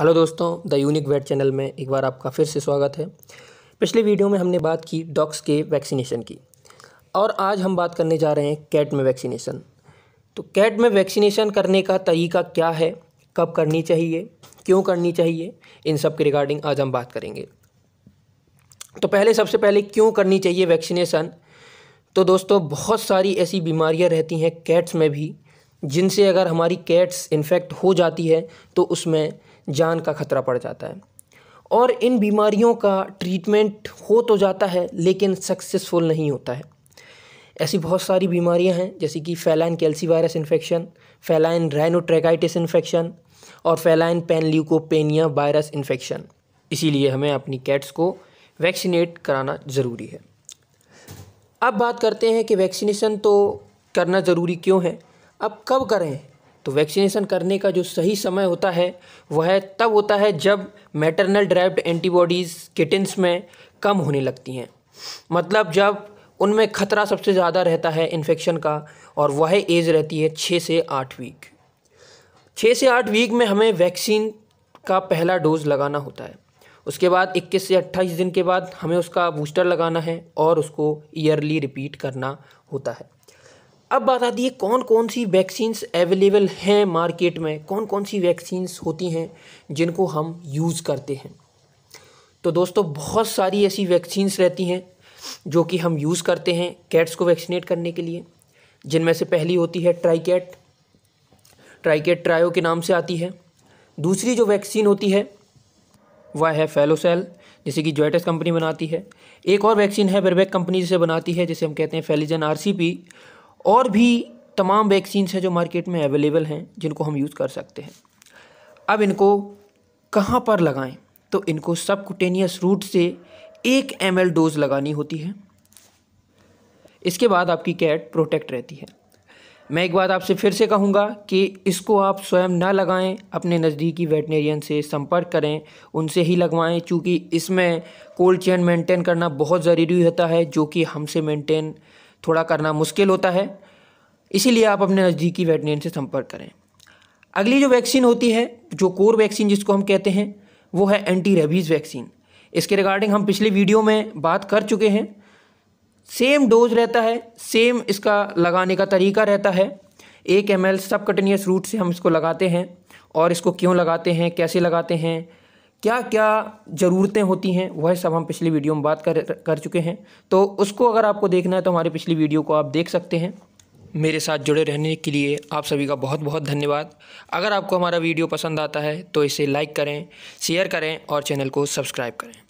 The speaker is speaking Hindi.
हेलो दोस्तों द यूनिक वेट चैनल में एक बार आपका फिर से स्वागत है पिछले वीडियो में हमने बात की डॉग्स के वैक्सीनेशन की और आज हम बात करने जा रहे हैं कैट में वैक्सीनेशन तो कैट में वैक्सीनेशन करने का तरीका क्या है कब करनी चाहिए क्यों करनी चाहिए इन सब के रिगार्डिंग आज हम बात करेंगे तो पहले सबसे पहले क्यों करनी चाहिए वैक्सीनेशन तो दोस्तों बहुत सारी ऐसी बीमारियाँ रहती हैं कैट्स में भी जिनसे अगर हमारी कैट्स इन्फेक्ट हो जाती है तो उसमें जान का खतरा पड़ जाता है और इन बीमारियों का ट्रीटमेंट हो तो जाता है लेकिन सक्सेसफुल नहीं होता है ऐसी बहुत सारी बीमारियां हैं जैसे कि feline calicivirus infection feline rhinotracheitis infection और फैलाइन पेनल्यूकोपेनिया वायरस इन्फेक्शन इसीलिए हमें अपनी कैट्स को वैक्सीनेट कराना ज़रूरी है अब बात करते हैं कि वैक्सीनेशन तो करना ज़रूरी क्यों है अब कब करें तो वैक्सीनेशन करने का जो सही समय होता है वह है तब होता है जब मैटरनल ड्राइव्ड एंटीबॉडीज़ किटन्स में कम होने लगती हैं मतलब जब उनमें खतरा सबसे ज़्यादा रहता है इन्फेक्शन का और वह एज रहती है छः से आठ वीक छः से आठ वीक में हमें वैक्सीन का पहला डोज लगाना होता है उसके बाद 21 से 28 दिन के बाद हमें उसका बूस्टर लगाना है और उसको ईयरली रिपीट करना होता है अब बात आती है कौन कौन सी वैक्सीन्स अवेलेबल हैं मार्केट में कौन कौन सी वैक्सीन्स होती हैं जिनको हम यूज़ करते हैं तो दोस्तों बहुत सारी ऐसी वैक्सीन्स रहती हैं जो कि हम यूज़ करते हैं कैट्स को वैक्सीनेट करने के लिए जिनमें से पहली होती है ट्राई कैट ट्रायो के नाम से आती है दूसरी जो वैक्सीन होती है वह है फेलोसेल जिसे कि जोइटस कंपनी बनाती है एक और वैक्सीन है बेरबेक कंपनी जिसे बनाती है जिसे हम कहते हैं फेलिजन आर और भी तमाम वैक्सीन्स हैं जो मार्केट में अवेलेबल हैं जिनको हम यूज़ कर सकते हैं अब इनको कहाँ पर लगाएं तो इनको सबकुटेनियस रूट से एक एम डोज लगानी होती है इसके बाद आपकी कैट प्रोटेक्ट रहती है मैं एक बात आपसे फिर से कहूँगा कि इसको आप स्वयं ना लगाएं अपने नज़दीकी वेटनेरियन से संपर्क करें उनसे ही लगवाएं क्योंकि इसमें कोल्ड चेन मेंटेन करना बहुत ज़रूरी होता है जो कि हमसे मेंटेन थोड़ा करना मुश्किल होता है इसीलिए आप अपने नज़दीकी वेटनेरियन से संपर्क करें अगली जो वैक्सीन होती है जो कोर वैक्सीन जिसको हम कहते हैं वो है एंटी रेबीज़ वैक्सीन इसके रिगार्डिंग हम पिछले वीडियो में बात कर चुके हैं सेम डोज रहता है सेम इसका लगाने का तरीका रहता है एक एम एल सब सबकटनियस रूट से हम इसको लगाते हैं और इसको क्यों लगाते हैं कैसे लगाते हैं क्या क्या ज़रूरतें होती हैं वह सब हम पिछली वीडियो में बात कर कर चुके हैं तो उसको अगर आपको देखना है तो हमारी पिछली वीडियो को आप देख सकते हैं मेरे साथ जुड़े रहने के लिए आप सभी का बहुत बहुत धन्यवाद अगर आपको हमारा वीडियो पसंद आता है तो इसे लाइक करें शेयर करें और चैनल को सब्सक्राइब करें